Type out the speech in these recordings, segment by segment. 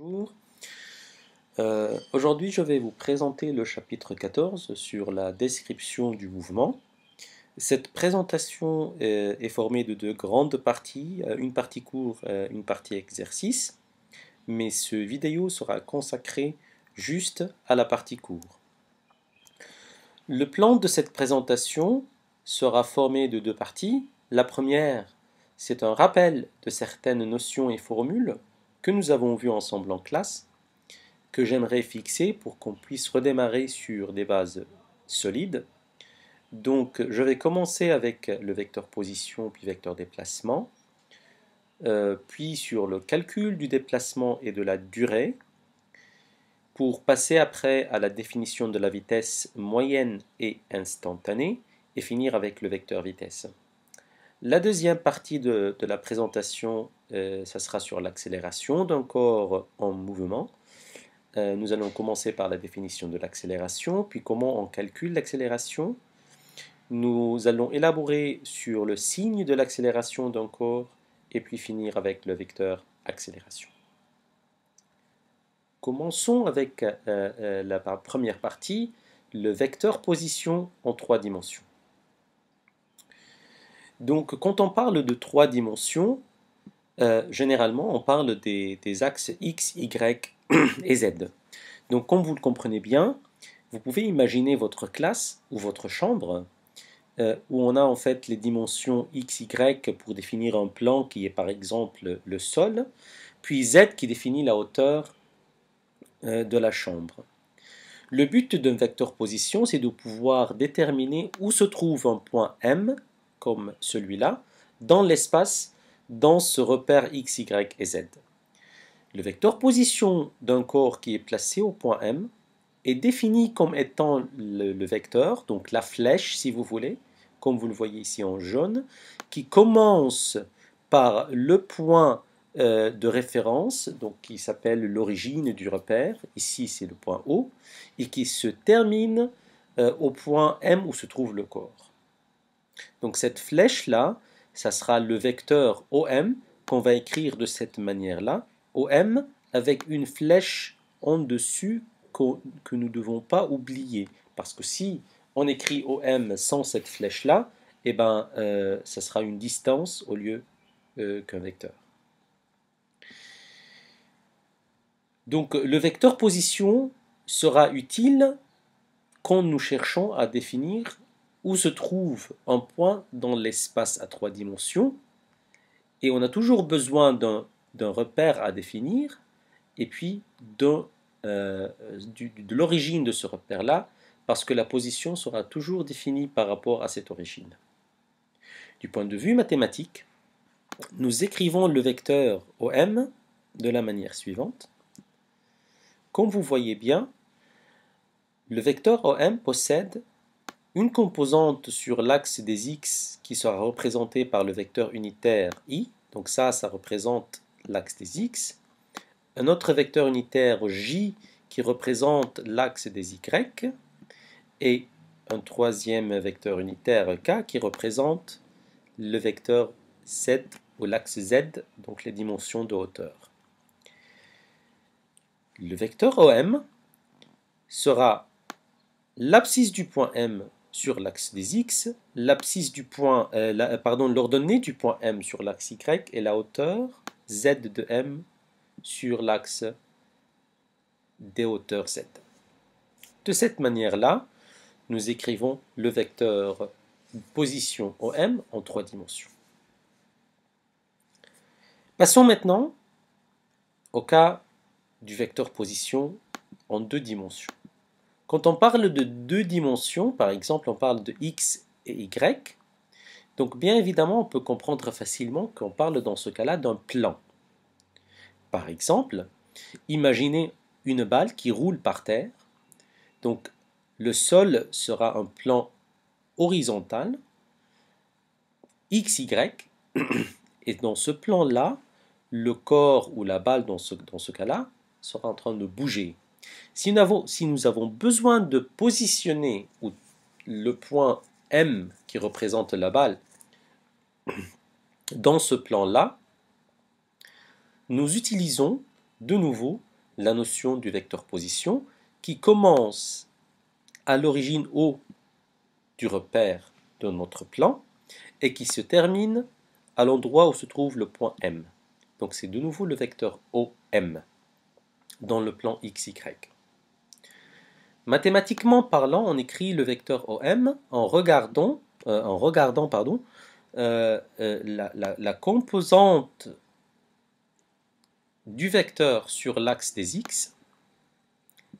Bonjour. Euh, aujourd'hui, je vais vous présenter le chapitre 14 sur la description du mouvement. Cette présentation euh, est formée de deux grandes parties, euh, une partie cours, une partie exercice, mais ce vidéo sera consacré juste à la partie cours. Le plan de cette présentation sera formé de deux parties. La première, c'est un rappel de certaines notions et formules que nous avons vu ensemble en classe, que j'aimerais fixer pour qu'on puisse redémarrer sur des bases solides. Donc je vais commencer avec le vecteur position puis vecteur déplacement, euh, puis sur le calcul du déplacement et de la durée, pour passer après à la définition de la vitesse moyenne et instantanée, et finir avec le vecteur vitesse. La deuxième partie de, la présentation, euh, ça sera sur l'accélération d'un corps en mouvement. Euh, nous allons commencer par la définition de l'accélération, puis comment on calcule l'accélération. Nous allons élaborer sur le signe de l'accélération d'un corps, et puis finir avec le vecteur accélération. Commençons avec euh, la première partie, le vecteur position en trois dimensions. Donc quand on parle de trois dimensions, euh, généralement on parle des, axes x, y et z. Donc comme vous le comprenez bien, vous pouvez imaginer votre classe ou votre chambre euh, où on a en fait les dimensions x, y pour définir un plan qui est par exemple le sol, puis z qui définit la hauteur euh, de la chambre. Le but d'un vecteur position, c'est de pouvoir déterminer où se trouve un point M comme celui-là dans l'espace dans ce repère x, y et z. Le vecteur position d'un corps qui est placé au point M est défini comme étant le, vecteur, donc la flèche si vous voulez, comme vous le voyez ici en jaune, qui commence par le point euh, de référence, donc qui s'appelle l'origine du repère, ici c'est le point O, et qui se termine euh, au point M où se trouve le corps. Donc cette flèche-là, ça sera le vecteur OM qu'on va écrire de cette manière-là. OM avec une flèche en dessus que nous ne devons pas oublier. Parce que si on écrit OM sans cette flèche-là, eh ben, euh, ça sera une distance au lieu euh, qu'un vecteur. Donc euh, le vecteur position sera utile quand nous cherchons à définir où se trouve un point dans l'espace à trois dimensions, et on a toujours besoin d'un repère à définir, et puis de, euh, de l'origine de ce repère-là, parce que la position sera toujours définie par rapport à cette origine. Du point de vue mathématique, nous écrivons le vecteur OM de la manière suivante. Comme vous voyez bien, le vecteur OM possède une composante sur l'axe des x qui sera représentée par le vecteur unitaire i, donc ça, ça représente l'axe des x. Un autre vecteur unitaire j qui représente l'axe des y. Et un troisième vecteur unitaire k qui représente le vecteur z ou l'axe z, donc les dimensions de hauteur. Le vecteur OM sera l'abscisse du point M sur l'axe des x, l'abscisse du point, euh, euh, pardon, l'ordonnée du point M sur l'axe y et la hauteur z de M sur l'axe des hauteurs z. De cette manière-là, nous écrivons le vecteur position OM en trois dimensions. Passons maintenant au cas du vecteur position en deux dimensions. Quand on parle de deux dimensions, par exemple on parle de x et y, donc bien évidemment on peut comprendre facilement qu'on parle dans ce cas-là d'un plan. Par exemple, imaginez une balle qui roule par terre, donc le sol sera un plan horizontal, x, y, et dans ce plan-là, le corps ou la balle dans ce, dans ce cas-là sera en train de bouger. Si nous, avons, besoin de positionner le point M qui représente la balle dans ce plan-là, nous utilisons de nouveau la notion du vecteur position qui commence à l'origine O du repère de notre plan et qui se termine à l'endroit où se trouve le point M. Donc c'est de nouveau le vecteur OM dans le plan xy. Mathématiquement parlant, on écrit le vecteur OM en regardant, euh, en regardant pardon, euh, euh, la, composante du vecteur sur l'axe des x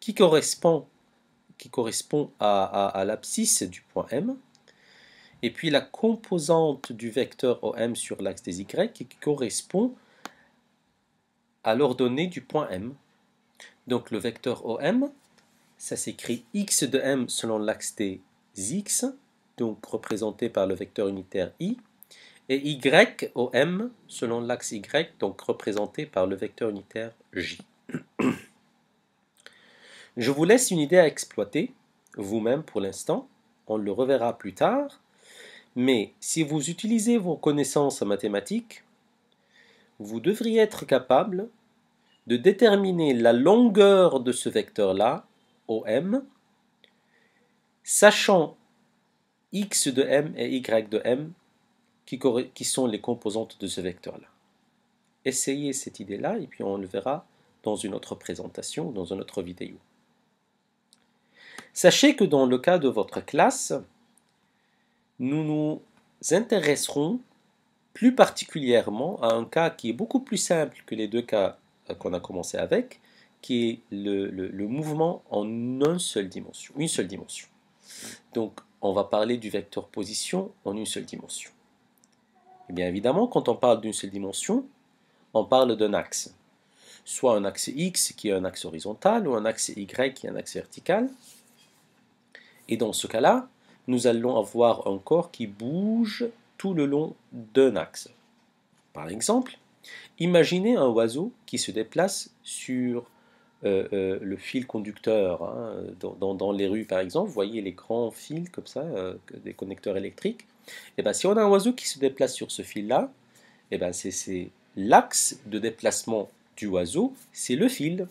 qui correspond, qui correspond à l'abscisse du point M et puis la composante du vecteur OM sur l'axe des y qui correspond à l'ordonnée du point M. Donc le vecteur OM, ça s'écrit x de m selon l'axe T, x, donc représenté par le vecteur unitaire i, et y OM selon l'axe y, donc représenté par le vecteur unitaire j. Je vous laisse une idée à exploiter, vous-même pour l'instant, on le reverra plus tard, mais si vous utilisez vos connaissances mathématiques, vous devriez être capable de déterminer la longueur de ce vecteur-là, OM, sachant x de m et y de m qui, qui sont les composantes de ce vecteur-là. Essayez cette idée-là et puis on le verra dans une autre présentation, dans une autre vidéo. Sachez que dans le cas de votre classe, nous nous intéresserons plus particulièrement à un cas qui est beaucoup plus simple que les deux cas euh, qu'on a commencé avec, qui est le, mouvement en une seule dimension, une seule dimension. Donc, on va parler du vecteur position en une seule dimension. Et bien évidemment, quand on parle d'une seule dimension, on parle d'un axe. Soit un axe X qui est un axe horizontal, ou un axe Y qui est un axe vertical. Et dans ce cas-là, nous allons avoir un corps qui bouge tout le long d'un axe. Par exemple, Imaginez un oiseau qui se déplace sur euh, euh, le fil conducteur. Hein, dans, les rues, par exemple, vous voyez les grands fils comme ça, euh, des connecteurs électriques. Et eh bien, si on a un oiseau qui se déplace sur ce fil-là, et eh ben, c'est l'axe de déplacement du oiseau, c'est le fil.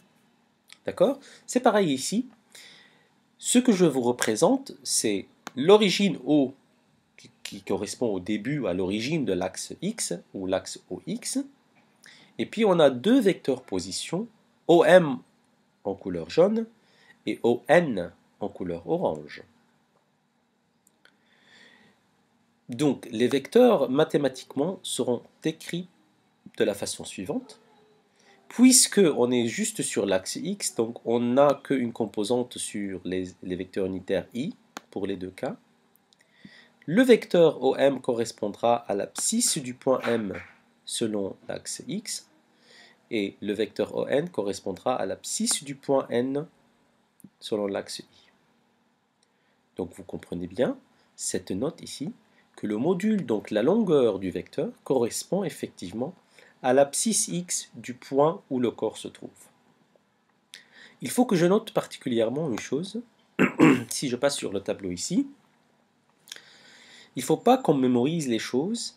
D'accord C'est pareil ici. Ce que je vous représente, c'est l'origine O qui correspond au début, à l'origine de l'axe X ou l'axe OX. Et puis on a deux vecteurs position, OM en couleur jaune et ON en couleur orange. Donc les vecteurs mathématiquement seront écrits de la façon suivante. Puisque on est juste sur l'axe x, donc on n'a qu'une composante sur les, vecteurs unitaires i pour les deux cas. Le vecteur OM correspondra à l'abscisse du point M selon l'axe x, et le vecteur ON correspondra à l'abscisse du point N selon l'axe i. Donc vous comprenez bien cette note ici, que le module, donc la longueur du vecteur, correspond effectivement à l'abscisse x du point où le corps se trouve. Il faut que je note particulièrement une chose, si je passe sur le tableau ici, il ne faut pas qu'on mémorise les choses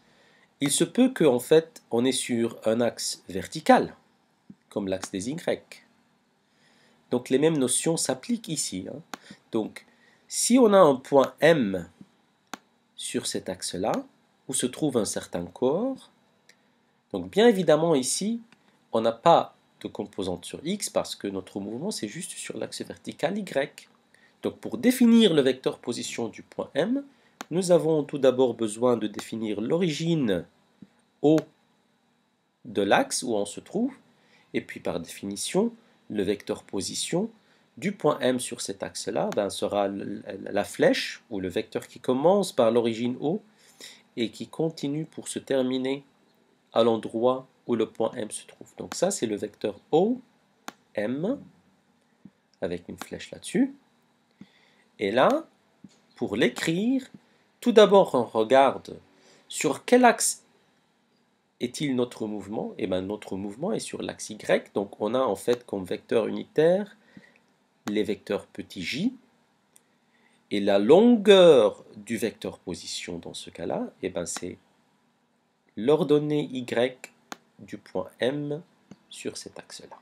il se peut qu'en en fait, on est sur un axe vertical, comme l'axe des Y. Donc les mêmes notions s'appliquent ici. Hein. Donc, si on a un point M sur cet axe-là, où se trouve un certain corps, donc bien évidemment ici, on n'a pas de composante sur X parce que notre mouvement c'est juste sur l'axe vertical Y. Donc pour définir le vecteur position du point M, nous avons tout d'abord besoin de définir l'origine O de l'axe où on se trouve, et puis par définition, le vecteur position du point M sur cet axe-là ben, sera la flèche ou le vecteur qui commence par l'origine O et qui continue pour se terminer à l'endroit où le point M se trouve. Donc ça, c'est le vecteur O, M, avec une flèche là-dessus. Et là, pour l'écrire, tout d'abord, on regarde sur quel axe est-il notre mouvement et eh bien, notre mouvement est sur l'axe Y. Donc, on a en fait comme vecteur unitaire les vecteurs petit j. Et la longueur du vecteur position dans ce cas-là, et eh ben, c'est l'ordonnée Y du point M sur cet axe-là.